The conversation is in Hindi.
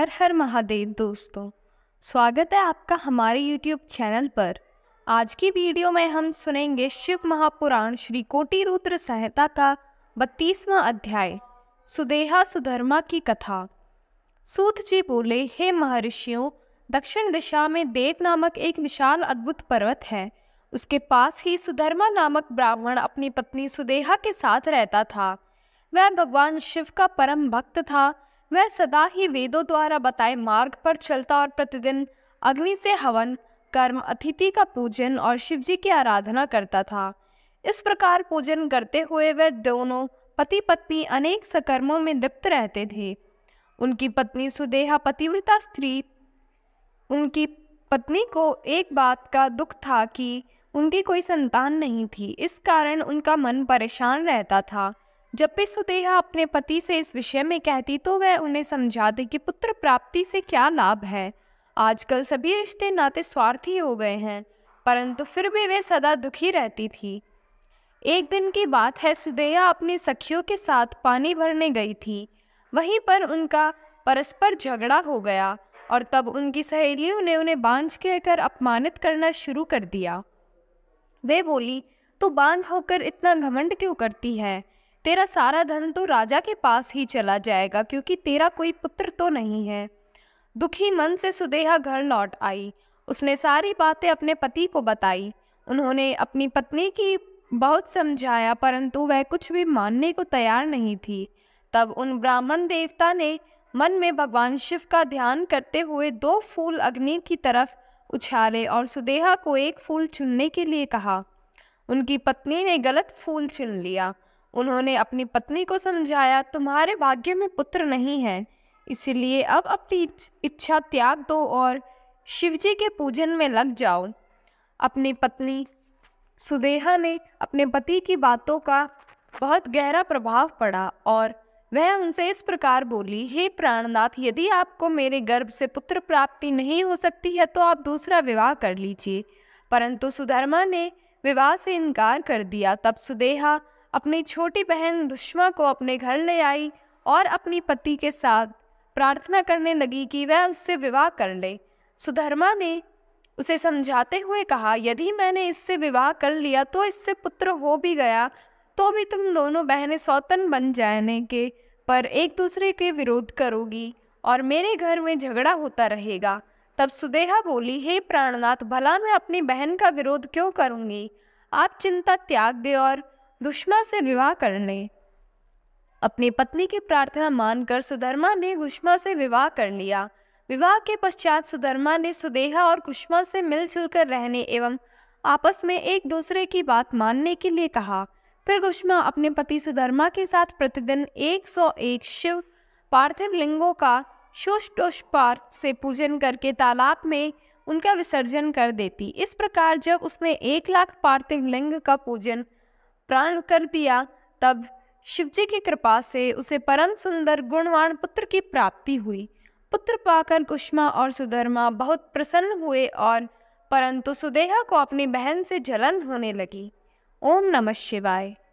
हर हर महादेव दोस्तों स्वागत है आपका हमारे YouTube चैनल पर आज की वीडियो में हम सुनेंगे शिव महापुराण श्री कोटि रुद्र संहिता का बत्तीसवां अध्याय सुदेहा सुधर्मा की कथा सूत जी बोले हे महर्षियों दक्षिण दिशा में देव नामक एक विशाल अद्भुत पर्वत है उसके पास ही सुधर्मा नामक ब्राह्मण अपनी पत्नी सुदेहा के साथ रहता था वह भगवान शिव का परम भक्त था वह सदा ही वेदों द्वारा बताए मार्ग पर चलता और प्रतिदिन अग्नि से हवन कर्म अतिथि का पूजन और शिव जी की आराधना करता था इस प्रकार पूजन करते हुए वह दोनों पति पत्नी अनेक सकर्मों में लिप्त रहते थे उनकी पत्नी सुदेहा पतिव्रता स्त्री उनकी पत्नी को एक बात का दुख था कि उनकी कोई संतान नहीं थी इस कारण उनका मन परेशान रहता था जब भी सुदेहा अपने पति से इस विषय में कहती तो वह उन्हें समझाते कि पुत्र प्राप्ति से क्या लाभ है आजकल सभी रिश्ते नाते स्वार्थी हो गए हैं परंतु फिर भी वे सदा दुखी रहती थी एक दिन की बात है सुदेहा अपनी सखियों के साथ पानी भरने गई थी वहीं पर उनका परस्पर झगड़ा हो गया और तब उनकी सहेलियों ने उन्हें बांझ कहकर अपमानित करना शुरू कर दिया वे बोली तो बांध होकर इतना घमंड क्यों करती है तेरा सारा धन तो राजा के पास ही चला जाएगा क्योंकि तेरा कोई पुत्र तो नहीं है दुखी मन से सुदेहा घर लौट आई उसने सारी बातें अपने पति को बताई उन्होंने अपनी पत्नी की बहुत समझाया परंतु वह कुछ भी मानने को तैयार नहीं थी तब उन ब्राह्मण देवता ने मन में भगवान शिव का ध्यान करते हुए दो फूल अग्नि की तरफ उछाले और सुदेहा को एक फूल चुनने के लिए कहा उनकी पत्नी ने गलत फूल चुन लिया उन्होंने अपनी पत्नी को समझाया तुम्हारे भाग्य में पुत्र नहीं है इसलिए अब अपनी इच्छा त्याग दो और शिवजी के पूजन में लग जाओ अपनी पत्नी सुदेहा ने अपने पति की बातों का बहुत गहरा प्रभाव पड़ा और वह उनसे इस प्रकार बोली हे प्राणनाथ यदि आपको मेरे गर्भ से पुत्र प्राप्ति नहीं हो सकती है तो आप दूसरा विवाह कर लीजिए परंतु सुधर्मा ने विवाह से इनकार कर दिया तब सुदेहा अपनी छोटी बहन दुश्मा को अपने घर ले आई और अपनी पति के साथ प्रार्थना करने लगी कि वह उससे विवाह कर ले सुधर्मा ने उसे समझाते हुए कहा यदि मैंने इससे विवाह कर लिया तो इससे पुत्र हो भी गया तो भी तुम दोनों बहनें सौतन बन जाने के पर एक दूसरे के विरोध करोगी और मेरे घर में झगड़ा होता रहेगा तब सुदेहा बोली हे प्राणनाथ भला मैं अपनी बहन का विरोध क्यों करूंगी आप चिंता त्याग दे और दुष्मा से विवाह कर ले अपनी पत्नी की प्रार्थना मानकर सुधर्मा ने गुष्मा से विवाह कर लिया विवाह के पश्चात सुधर्मा ने सुदेहा और कुष्मा से मिलजुल कर रहने एवं आपस में एक दूसरे की बात मानने के लिए कहा फिर कुष्मा अपने पति सुधर्मा के साथ प्रतिदिन 101 शिव पार्थिव लिंगों का शुष्टुष्पार से पूजन करके तालाब में उनका विसर्जन कर देती इस प्रकार जब उसने एक लाख पार्थिव लिंग का पूजन प्राण कर दिया तब शिवजी की कृपा से उसे परम सुंदर गुणवान पुत्र की प्राप्ति हुई पुत्र पाकर कुष्मा और सुधर्मा बहुत प्रसन्न हुए और परंतु सुदेहा को अपनी बहन से जलन होने लगी ओम नमः शिवाय